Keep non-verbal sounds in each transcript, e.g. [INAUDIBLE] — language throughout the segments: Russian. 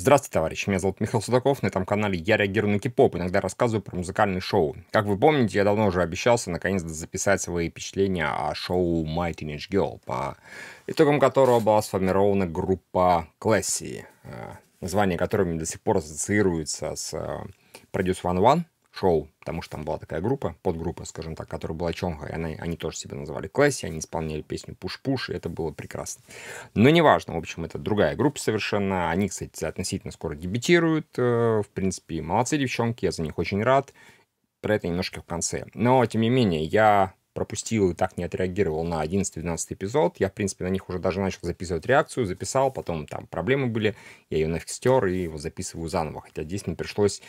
Здравствуйте, товарищи, меня зовут Михаил Судаков, на этом канале я реагирую на кипоп, иногда рассказываю про музыкальные шоу. Как вы помните, я давно уже обещался наконец-то записать свои впечатления о шоу My Teenage Girl, по итогам которого была сформирована группа Classy, э, название которой до сих пор ассоциируется с э, Produce One One, шоу, потому что там была такая группа, подгруппа, скажем так, которая была Чонга, и она, они тоже себя называли Класси, они исполняли песню «Пуш-пуш», и это было прекрасно. Но неважно, в общем, это другая группа совершенно, они, кстати, относительно скоро дебютируют, э, в принципе, молодцы девчонки, я за них очень рад, про это немножко в конце. Но, тем не менее, я пропустил и так не отреагировал на 11-12 эпизод. Я, в принципе, на них уже даже начал записывать реакцию, записал, потом там проблемы были, я ее нафиг стер и его записываю заново. Хотя здесь мне пришлось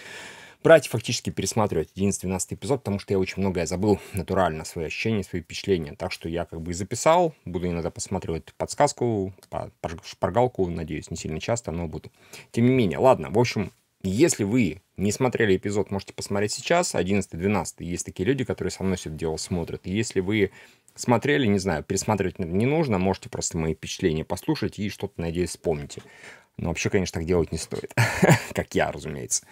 брать и фактически пересматривать 11-12 эпизод, потому что я очень многое забыл натурально, свои ощущения, свои впечатления. Так что я как бы и записал, буду иногда посматривать подсказку, шпаргалку, надеюсь, не сильно часто, но буду. Тем не менее, ладно, в общем, если вы не смотрели эпизод, можете посмотреть сейчас, 11-12, есть такие люди, которые со мной все дело смотрят. если вы смотрели, не знаю, пересматривать не нужно, можете просто мои впечатления послушать и что-то, надеюсь, вспомните. Но ну, вообще, конечно, так делать не стоит. [LAUGHS] как я, разумеется.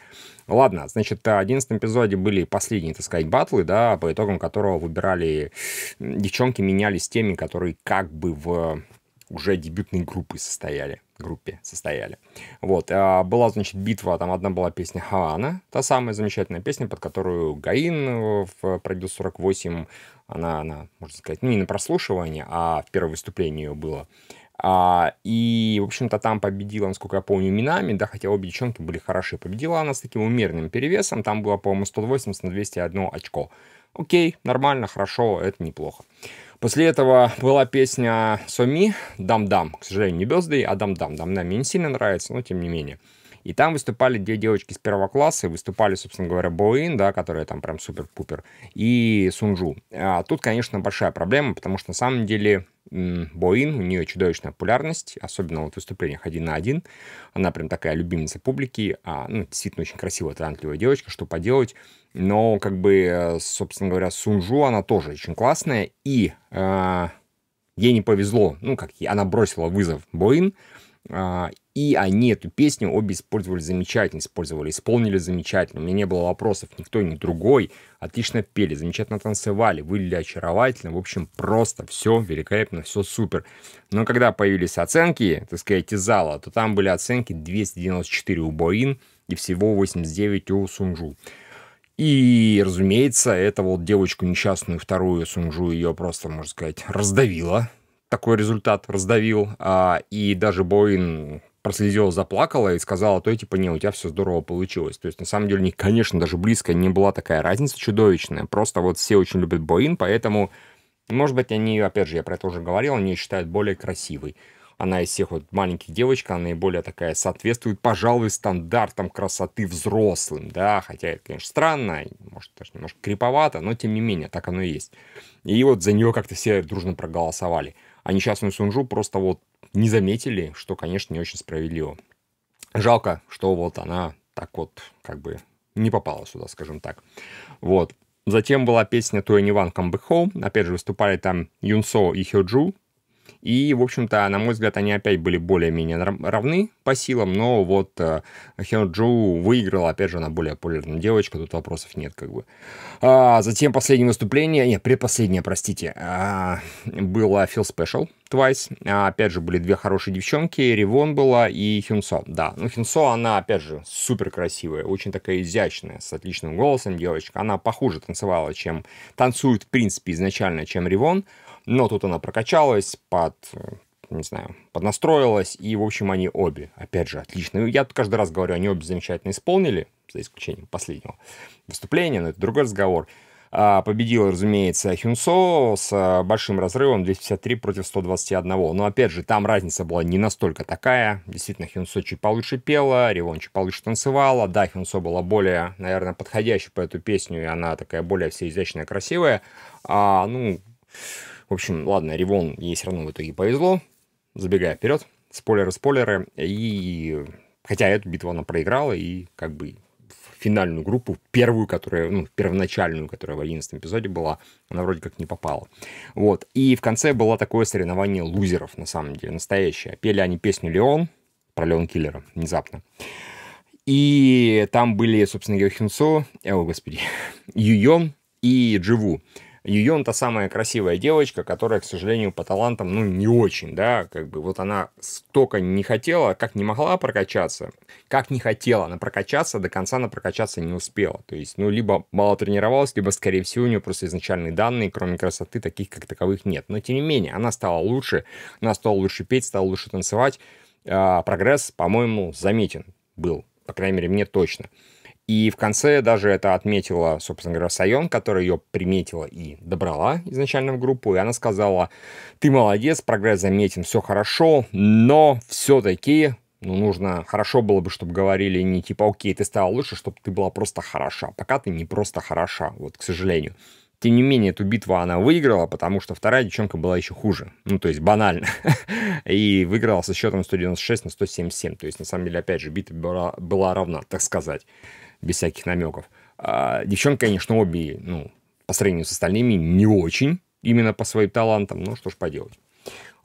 Ладно, значит, в 11 эпизоде были последние, так сказать, батлы, да, по итогам которого выбирали... Девчонки менялись теми, которые как бы в э, уже дебютной группы состояли группе состояли. Вот. А была, значит, битва, там одна была песня «Хавана», та самая замечательная песня, под которую Гаин э, в э, «Пробил 48», она, она, можно сказать, ну, не на прослушивание, а в первое выступление ее было. А, и, в общем-то, там победила, насколько я помню, Минами, да, хотя обе девчонки были хороши. Победила она с таким умеренным перевесом, там было, по-моему, 180 на 201 очко. Окей, нормально, хорошо, это неплохо. После этого была песня Соми «Дам-дам». К сожалению, не «Бездый», а «Дам-дам». «Дам-дам» мне не сильно нравится, но тем не менее. И там выступали две девочки с первого класса, выступали, собственно говоря, Боин, да, которая там прям супер-пупер, и Сунжу. А тут, конечно, большая проблема, потому что на самом деле Боин, у нее чудовищная популярность, особенно вот в выступлениях один на один. Она прям такая любимица публики, а, ну, действительно очень красивая, талантливая девочка, что поделать. Но, как бы, собственно говоря, Сунжу, она тоже очень классная, и э, ей не повезло, ну, как она бросила вызов Боин, а, и они эту песню обе использовали замечательно, использовали, исполнили замечательно. У меня не было вопросов, никто, ни другой. Отлично пели, замечательно танцевали, выглядели очаровательно. В общем, просто все великолепно, все супер. Но когда появились оценки, так сказать, из зала, то там были оценки 294 у Боин и всего 89 у Сунжу. И, разумеется, это вот девочку несчастную вторую Сунжу ее просто, можно сказать, раздавило такой результат раздавил, а, и даже Боин прослезила, заплакала и сказала, то типа, не, у тебя все здорово получилось. То есть, на самом деле, у них, конечно, даже близко не была такая разница чудовищная. Просто вот все очень любят Боин, поэтому, может быть, они, опять же, я про это уже говорил, они ее считают более красивой. Она из всех вот маленьких девочек, она наиболее такая соответствует, пожалуй, стандартам красоты взрослым, да, хотя это, конечно, странно, может, даже немножко криповато, но тем не менее, так оно и есть. И вот за нее как-то все дружно проголосовали – а несчастную Сунжу просто вот не заметили, что, конечно, не очень справедливо. Жалко, что вот она так вот как бы не попала сюда, скажем так. Вот. Затем была песня «To Anyone Come Back Home». Опять же, выступали там Юнсо и Хёджу. И, в общем-то, на мой взгляд, они опять были более-менее равны по силам, но вот э, Хён Джу выиграла, опять же, она более популярная девочка, тут вопросов нет, как бы. А, затем последнее выступление, нет, предпоследнее, простите, а, было Feel Special, Twice. А, опять же, были две хорошие девчонки, Ривон была и Хюнсо. Да, ну Хюнсо, она, опять же, супер красивая, очень такая изящная, с отличным голосом девочка. Она похуже танцевала, чем танцует, в принципе, изначально, чем Ривон. Но тут она прокачалась под э, не знаю, поднастроилась, и, в общем, они обе, опять же, отлично. Я каждый раз говорю, они обе замечательно исполнили, за исключением последнего выступления, но это другой разговор. А, победила, разумеется, Хюнсо с э, большим разрывом 253 против 121. Но, опять же, там разница была не настолько такая. Действительно, Хюнсо чуть получше пела, Ревон чуть получше танцевала. Да, Хюнсо была более, наверное, подходящей по эту песню, и она такая более всеизящная, красивая. А, ну, в общем, ладно, Ривон ей все равно в итоге повезло. Забегая вперед, спойлеры, спойлеры. И хотя эту битву она проиграла, и как бы финальную группу, первую, которая, ну, первоначальную, которая в 11 эпизоде была, она вроде как не попала. Вот. И в конце было такое соревнование лузеров, на самом деле, настоящее. Пели они песню «Леон», про Леон Киллера, внезапно. И там были, собственно, Йохинсо, э, о, господи, [LAUGHS] Юйон и Дживу. Юйон та самая красивая девочка, которая, к сожалению, по талантам, ну, не очень, да, как бы вот она столько не хотела, как не могла прокачаться, как не хотела она прокачаться, до конца она прокачаться не успела. То есть, ну, либо мало тренировалась, либо, скорее всего, у нее просто изначальные данные, кроме красоты, таких как таковых нет. Но, тем не менее, она стала лучше, она стала лучше петь, стала лучше танцевать. А, прогресс, по-моему, заметен был, по крайней мере, мне точно. И в конце даже это отметила, собственно говоря, Сайон, которая ее приметила и добрала изначально в группу. И она сказала, ты молодец, прогресс заметен, все хорошо, но все-таки ну, нужно, хорошо было бы, чтобы говорили не типа, окей, ты стала лучше, чтобы ты была просто хороша. Пока ты не просто хороша, вот, к сожалению. Тем не менее, эту битву она выиграла, потому что вторая девчонка была еще хуже. Ну, то есть банально. [LAUGHS] И выиграла со счетом 196 на 177. То есть, на самом деле, опять же, битва была, была равна, так сказать без всяких намеков. А девчонки, конечно, обе, ну, по сравнению с остальными, не очень, именно по своим талантам, Но что ж поделать.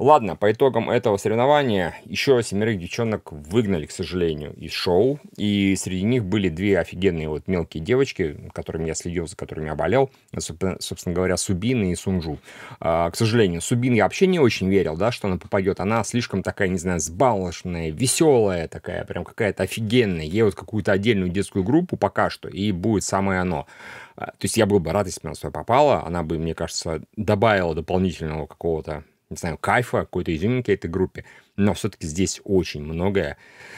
Ладно, по итогам этого соревнования еще семерых девчонок выгнали, к сожалению, из шоу. И среди них были две офигенные вот мелкие девочки, которыми я следил, за которыми я болел. Собственно говоря, Субин и Сунжу. А, к сожалению, Субин я вообще не очень верил, да, что она попадет. Она слишком такая, не знаю, сбалошная, веселая такая, прям какая-то офигенная. Ей вот какую-то отдельную детскую группу пока что, и будет самое оно. А, то есть я был бы рад, если бы она сюда попала. Она бы, мне кажется, добавила дополнительного какого-то не знаю, кайфа, какой-то изюминки этой группе. Но все-таки здесь очень многое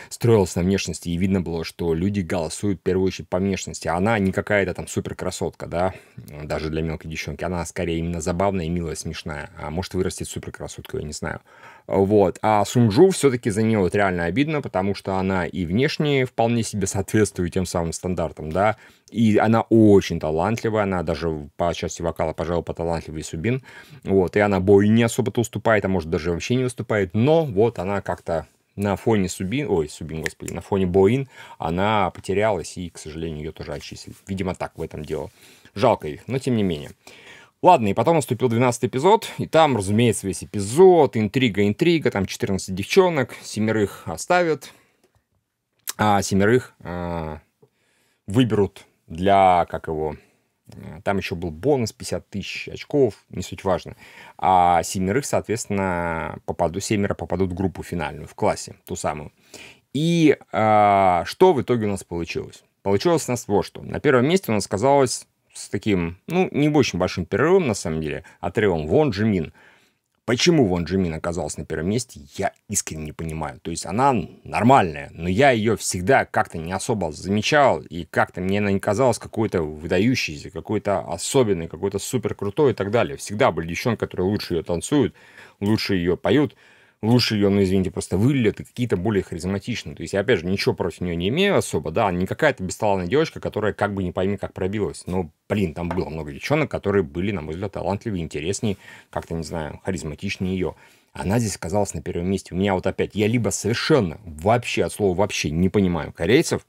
строилось на внешности, и видно было, что люди голосуют в первую очередь по внешности. Она не какая-то там супер красотка, да, даже для мелкой девчонки. Она скорее именно забавная, милая, смешная. А может вырастет супер красоткой, я не знаю. Вот. А Сунджу все-таки за нее вот реально обидно, потому что она и внешне вполне себе соответствует тем самым стандартам, да, и она очень талантливая, она даже по части вокала, пожалуй, поталантливее Субин, вот, и она бой не особо-то уступает, а может даже вообще не выступает, но вот она как-то на фоне Субин, ой, Субин, господи, на фоне Боин она потерялась и, к сожалению, ее тоже отчислили. Видимо, так в этом дело. Жалко их, но тем не менее. Ладно, и потом наступил 12 эпизод, и там, разумеется, весь эпизод, интрига, интрига, там 14 девчонок, семерых оставят, а семерых а, выберут для, как его, э, там еще был бонус 50 тысяч очков, не суть важно. А семерых, соответственно, попаду, семеро попадут в группу финальную, в классе, ту самую. И а, что в итоге у нас получилось? Получилось у нас вот что. На первом месте у нас оказалось с таким, ну, не очень большим перерывом, на самом деле, а отрывом Вон Джимин. Почему Вон Джимин оказалась на первом месте, я искренне не понимаю. То есть она нормальная, но я ее всегда как-то не особо замечал, и как-то мне она не казалась какой-то выдающейся, какой-то особенной, какой-то супер крутой и так далее. Всегда были девчонки, которые лучше ее танцуют, лучше ее поют, Лучше ее, ну, извините, просто вылет и какие-то более харизматичные. То есть, я, опять же, ничего против нее не имею особо, да, не какая-то бесталанная девочка, которая как бы не пойми, как пробилась. Но, блин, там было много девчонок, которые были, на мой взгляд, талантливее, интереснее, как-то, не знаю, харизматичнее ее. Она здесь оказалась на первом месте. У меня вот опять, я либо совершенно вообще, от слова вообще не понимаю корейцев,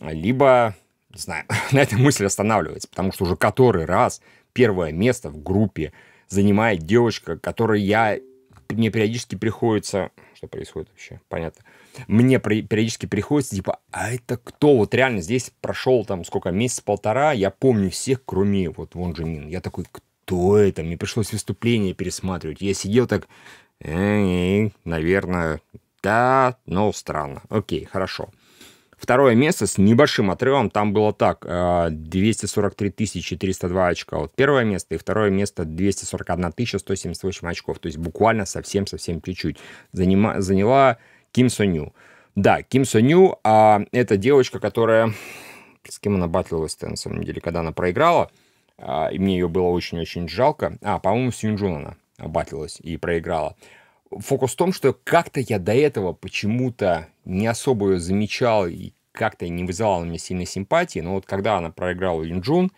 либо, не знаю, [LAUGHS] на этой мысли останавливается, потому что уже который раз первое место в группе занимает девочка, которой я мне периодически приходится... Что происходит вообще? Понятно. Мне при, периодически приходится, типа, а это кто? Вот реально здесь прошел там сколько, месяц-полтора, я помню всех, кроме вот Вон Джимин. Я такой, кто это? Мне пришлось выступление пересматривать. Я сидел так, наверное, да, но странно. Окей, хорошо. Второе место с небольшим отрывом, там было так, 243 э, 302 очка. Вот первое место и второе место 241 178 очков. То есть буквально совсем-совсем чуть-чуть. Занима, заняла Ким Соню. Да, Ким Соню, а это девочка, которая... С кем она батлилась-то, на самом деле, когда она проиграла? А, и мне ее было очень-очень жалко. А, по-моему, с Юнджун она батлилась и проиграла фокус в том, что как-то я до этого почему-то не особо ее замечал и как-то не вызывала меня сильной симпатии, но вот когда она проиграла Юнджун,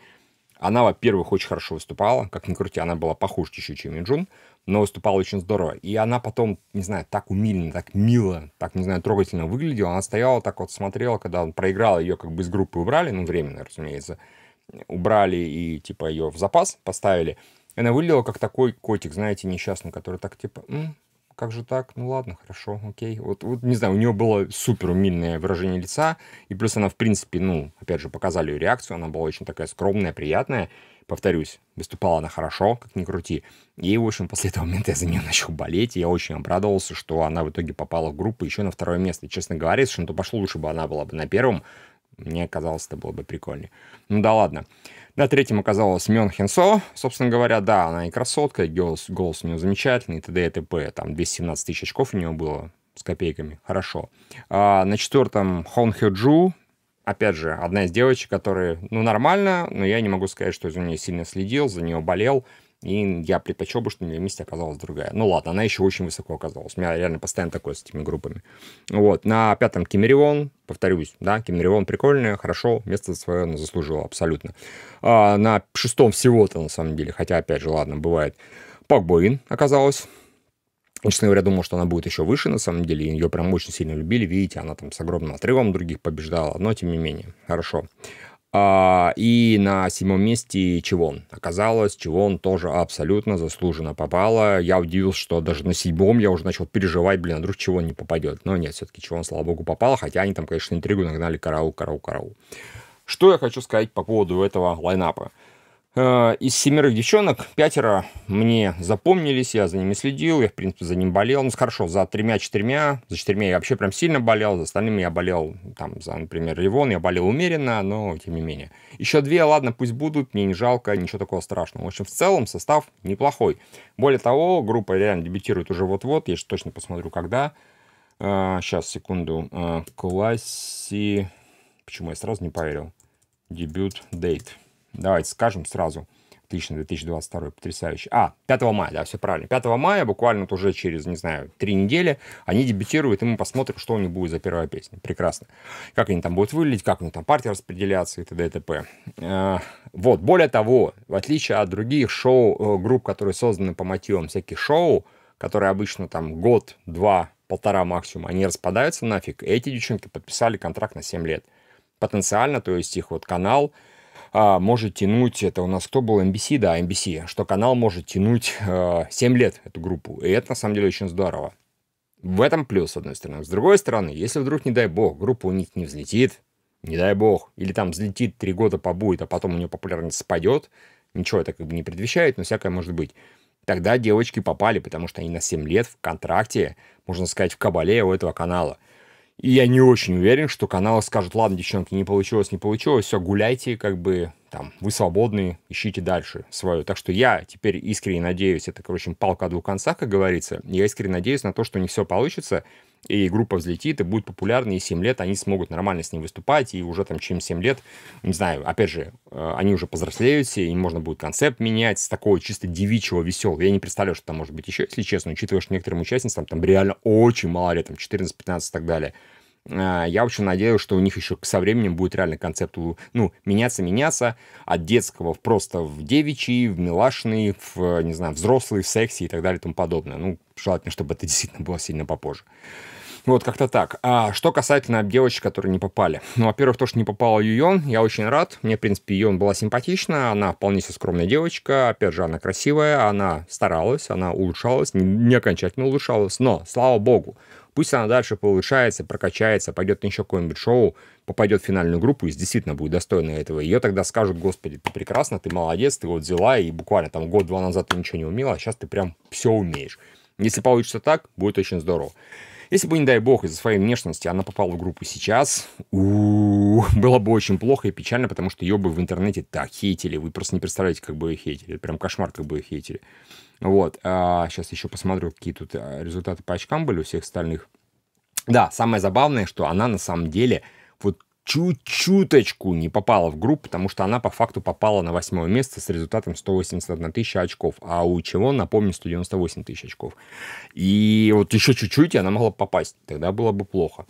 она, во-первых, очень хорошо выступала, как ни крути, она была похуже еще, чем Юнджун, но выступала очень здорово. И она потом, не знаю, так умильно, так мило, так, не знаю, трогательно выглядела. Она стояла так вот, смотрела, когда он проиграл, ее как бы из группы убрали, ну, временно, разумеется, убрали и, типа, ее в запас поставили. Она выглядела как такой котик, знаете, несчастный, который так, типа, М, как же так? Ну ладно, хорошо, окей. Вот, вот не знаю, у нее было супер умильное выражение лица, и плюс она, в принципе, ну, опять же, показали ее реакцию, она была очень такая скромная, приятная. Повторюсь, выступала она хорошо, как ни крути. И, в общем, после этого момента я за нее [LAUGHS] начал болеть, и я очень обрадовался, что она в итоге попала в группу еще на второе место. И, честно говоря, если что-то пошло, лучше бы она была бы на первом. Мне казалось, это было бы прикольнее. Ну да ладно. На третьем оказалась Мён Хинсо. Собственно говоря, да, она и красотка, и голос, голос у нее замечательный, и т.д. и т.п. Там 217 тысяч очков у нее было с копейками. Хорошо. А на четвертом Хон Хё Джу, опять же, одна из девочек, которая, ну, нормально, но я не могу сказать, что за нее сильно следил, за нее болел. И я предпочел бы, что у меня месте оказалась другая. Ну ладно, она еще очень высоко оказалась. У меня реально постоянно такое с этими группами. Вот, на пятом Кимерион, повторюсь, да, Кимерион прикольная, хорошо, место свое она заслужила абсолютно. А на шестом всего-то, на самом деле, хотя, опять же, ладно, бывает. Пакбоин оказалась. Я, честно говоря, думал, что она будет еще выше, на самом деле. Ее прям очень сильно любили. Видите, она там с огромным отрывом других побеждала. Но, тем не менее, хорошо. А, и на седьмом месте Чивон. Оказалось, Чивон тоже абсолютно заслуженно попала. Я удивился, что даже на седьмом я уже начал переживать, блин, а вдруг Чивон не попадет. Но нет, все-таки Чивон, слава богу, попал, хотя они там, конечно, интригу нагнали караул, караул, караул. Что я хочу сказать по поводу этого лайнапа. Э, из семерых девчонок пятеро мне запомнились, я за ними следил, я, в принципе, за ним болел. Ну, хорошо, за тремя-четырьмя, за четырьмя я вообще прям сильно болел, за остальными я болел, там, за, например, Ривон я болел умеренно, но тем не менее. Еще две, ладно, пусть будут, мне не жалко, ничего такого страшного. В общем, в целом состав неплохой. Более того, группа реально дебютирует уже вот-вот, я же точно посмотрю, когда. Сейчас, э, секунду. В э, классе... Почему я сразу не поверил? Дебют, дейт. Давайте скажем сразу. 2022 потрясающий. А, 5 мая, да, все правильно. 5 мая, буквально вот уже через, не знаю, три недели, они дебютируют, и мы посмотрим, что у них будет за первая песня. Прекрасно. Как они там будут выглядеть, как у них там партия распределяться и т.д. и т.п. Э, вот, более того, в отличие от других шоу, э, групп, которые созданы по мотивам всяких шоу, которые обычно там год, два, полтора максимум, они распадаются нафиг. Эти девчонки подписали контракт на 7 лет. Потенциально, то есть их вот канал, а, может тянуть, это у нас кто был, NBC, да, NBC, что канал может тянуть а, э, 7 лет эту группу. И это на самом деле очень здорово. В этом плюс, с одной стороны. С другой стороны, если вдруг, не дай бог, группа у них не взлетит, не дай бог, или там взлетит три года побудет, а потом у нее популярность спадет, ничего это как бы не предвещает, но всякое может быть. Тогда девочки попали, потому что они на 7 лет в контракте, можно сказать, в кабале у этого канала – и я не очень уверен, что каналы скажут, ладно, девчонки, не получилось, не получилось, все, гуляйте, как бы, там, вы свободны, ищите дальше свое. Так что я теперь искренне надеюсь, это, короче, палка о двух концах, как говорится, я искренне надеюсь на то, что не все получится, и группа взлетит, и будет популярна, и 7 лет они смогут нормально с ним выступать, и уже там чем 7 лет, не знаю, опять же, э, они уже повзрослеют, все, им можно будет концепт менять с такого чисто девичьего веселого. Я не представляю, что там может быть еще, если честно, учитывая, что некоторым участницам там реально очень мало лет, там 14-15 и так далее. А, я, в надеюсь, что у них еще со временем будет реально концепт ну, меняться-меняться от детского просто в девичий, в милашный, в, не знаю, взрослый, в сексе и так далее и тому подобное. Ну, желательно, чтобы это [LAUGHS] действительно было сильно попозже. Вот как-то так. А что касательно девочек, которые не попали. Ну, во-первых, то, что не попала Юйон, я очень рад. Мне, в принципе, Юйон была симпатична. Она вполне себе скромная девочка. Опять же, она красивая, она старалась, она улучшалась, не окончательно улучшалась. Но, слава богу, Пусть она дальше повышается, прокачается, пойдет на еще какое-нибудь шоу, попадет в финальную группу и действительно будет достойна этого. Ее тогда скажут, господи, ты прекрасно, ты молодец, ты вот взяла и буквально там год-два назад ты ничего не умела, а сейчас ты прям все умеешь. Если получится так, будет очень здорово. Если бы, не дай бог, из-за своей внешности она попала в группу сейчас, было бы очень плохо и печально, потому что ее бы в интернете так хейтили. Вы просто не представляете, как бы ее хейтили. Прям кошмар, как бы ее хейтили. Вот, а, сейчас еще посмотрю, какие тут а, результаты по очкам были у всех остальных. Да, самое забавное, что она на самом деле вот чуть-чуточку не попала в группу, потому что она по факту попала на восьмое место с результатом 181 тысяча очков, а у чего, напомню, 198 тысяч очков. И вот еще чуть-чуть, и она могла попасть, тогда было бы плохо.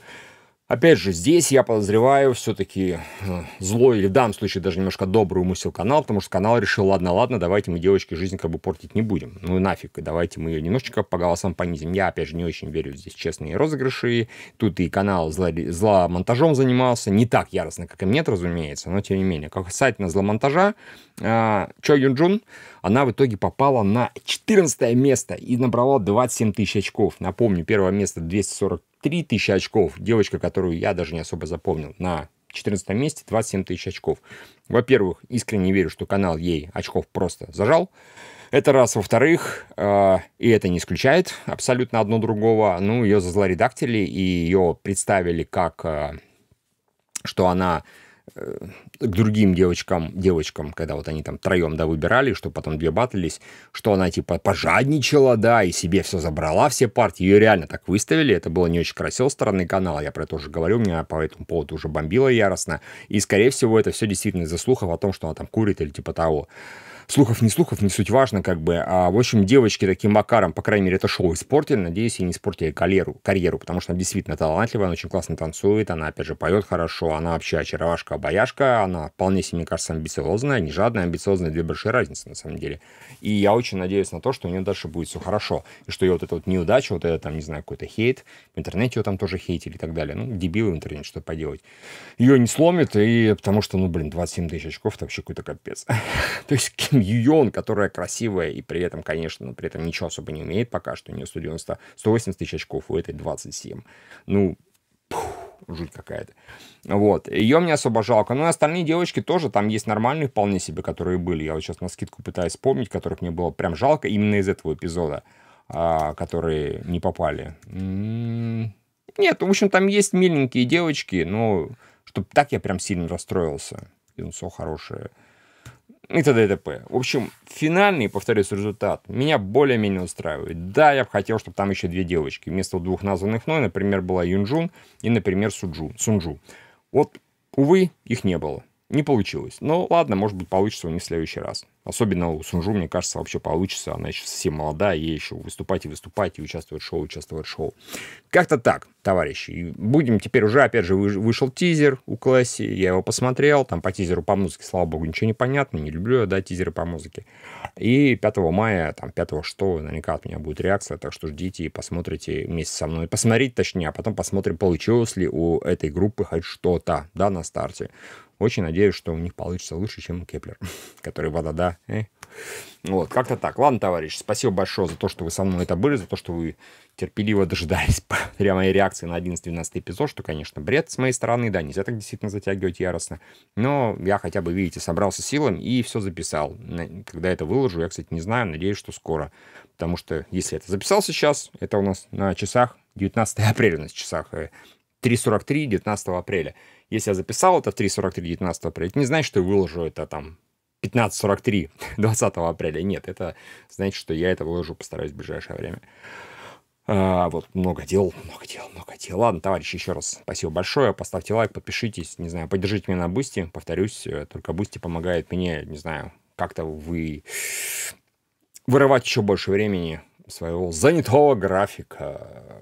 Опять же, здесь я подозреваю все-таки э, злой, или в данном случае даже немножко добрый умысел канал, потому что канал решил, ладно, ладно, давайте мы девочке жизнь как бы портить не будем. Ну и нафиг, давайте мы ее немножечко по голосам понизим. Я, опять же, не очень верю здесь честные розыгрыши. Тут и канал зло, зломонтажом занимался, не так яростно, как и нет, разумеется, но тем не менее. Как касательно зломонтажа, э, Чо Юн Джун, она в итоге попала на 14 место и набрала 27 тысяч очков. Напомню, первое место 240 3000 очков. Девочка, которую я даже не особо запомнил, на 14 месте 27 тысяч очков. Во-первых, искренне верю, что канал ей очков просто зажал. Это раз. Во-вторых, э, и это не исключает абсолютно одно другого. Ну, ее зазлоредактили, и ее представили как, э, что она Э, к другим девочкам, девочкам, когда вот они там троем, да, выбирали, что потом две батлились, что она, типа, пожадничала, да, и себе все забрала, все партии, ее реально так выставили, это было не очень красиво со стороны канала, я про это уже говорю, меня по этому поводу уже бомбило яростно, и, скорее всего, это все действительно из-за слухов о том, что она там курит или типа того слухов, не слухов, не суть важно, как бы. А, в общем, девочки таким макаром, по крайней мере, это шоу испортили. Надеюсь, ей не испортили карьеру, карьеру, потому что она действительно талантливая, она очень классно танцует, она, опять же, поет хорошо, она вообще очаровашка, обаяшка, она вполне себе, мне кажется, амбициозная, не жадная, амбициозная, две большие разницы, на самом деле. И я очень надеюсь на то, что у нее дальше будет все хорошо, и что ее вот эта вот неудача, вот это там, не знаю, какой-то хейт, в интернете ее там тоже хейтили и так далее. Ну, дебилы в интернете, что поделать. Ее не сломит, и потому что, ну, блин, 27 тысяч очков, это вообще какой-то капец. [LAUGHS] то есть Ким Юйон, которая красивая и при этом, конечно, но при этом ничего особо не умеет пока что. У нее 190, 180 тысяч очков, у этой 27. Ну, пух, жуть какая-то. Вот. Ее мне особо жалко. Ну и остальные девочки тоже там есть нормальные вполне себе, которые были. Я вот сейчас на скидку пытаюсь вспомнить, которых мне было прям жалко именно из этого эпизода, а, которые не попали. М-м-м. Нет, в общем, там есть миленькие девочки, но чтобы так я прям сильно расстроился. Юнсо хорошая и т.д. и т.п. В общем, финальный, повторюсь, результат меня более-менее устраивает. Да, я бы хотел, чтобы там еще две девочки. Вместо двух названных мной, например, была Юнджун и, например, Суджу, Сунджу. Вот, увы, их не было. Не получилось. Ну, ладно, может быть, получится у них в следующий раз. Особенно у Сунжу, мне кажется, вообще получится. Она еще совсем молодая, ей еще выступать и выступать, и участвовать в шоу, участвовать в шоу. Как-то так, товарищи. И будем теперь уже, опять же, вышел тизер у Класси, я его посмотрел, там по тизеру по музыке, слава богу, ничего не понятно, не люблю я, да, тизеры по музыке. И 5 мая, там, 5 что, наверняка от меня будет реакция, так что ждите и посмотрите вместе со мной. Посмотрите, точнее, а потом посмотрим, получилось ли у этой группы хоть что-то, да, на старте. Очень надеюсь, что у них получится лучше, чем у Кеплер, [LAUGHS] который вода-да. Э. Вот, как-то так. Ладно, товарищ, спасибо большое за то, что вы со мной это были, за то, что вы терпеливо дожидались [LAUGHS] прямо моей реакции на 11-12 эпизод, что, конечно, бред с моей стороны, да, нельзя так действительно затягивать яростно. Но я хотя бы, видите, собрался силами и все записал. Когда это выложу, я, кстати, не знаю, надеюсь, что скоро. Потому что если это записал сейчас, это у нас на часах 19 апреля, на часах 3.43 э, 19 апреля. Если я записал это в 3.43 19 апреля, это не значит, что я выложу это там 15.43 20 [LAUGHS] апреля. Нет, это значит, что я это выложу, постараюсь в ближайшее время. А, вот, много дел, много дел, много дел. Ладно, товарищи, еще раз спасибо большое. Поставьте лайк, подпишитесь, не знаю, поддержите меня на Бусти. Повторюсь, э, только Бусти помогает мне, не знаю, как-то вы вырывать еще больше времени своего занятого графика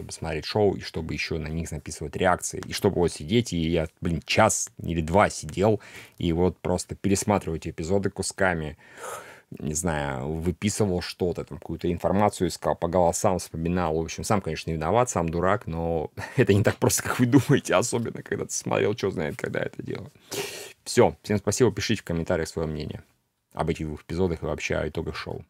чтобы смотреть шоу, и чтобы еще на них записывать реакции, и чтобы вот сидеть, и я, блин, час или два сидел, и вот просто пересматривать эпизоды кусками, не знаю, выписывал что-то, там, какую-то информацию искал, по голосам вспоминал. В общем, сам, конечно, виноват, сам дурак, но [LAUGHS] это не так просто, как вы думаете, особенно, когда ты смотрел, что знает, когда это дело. Все, всем спасибо, пишите в комментариях свое мнение об этих двух эпизодах и вообще о итогах шоу.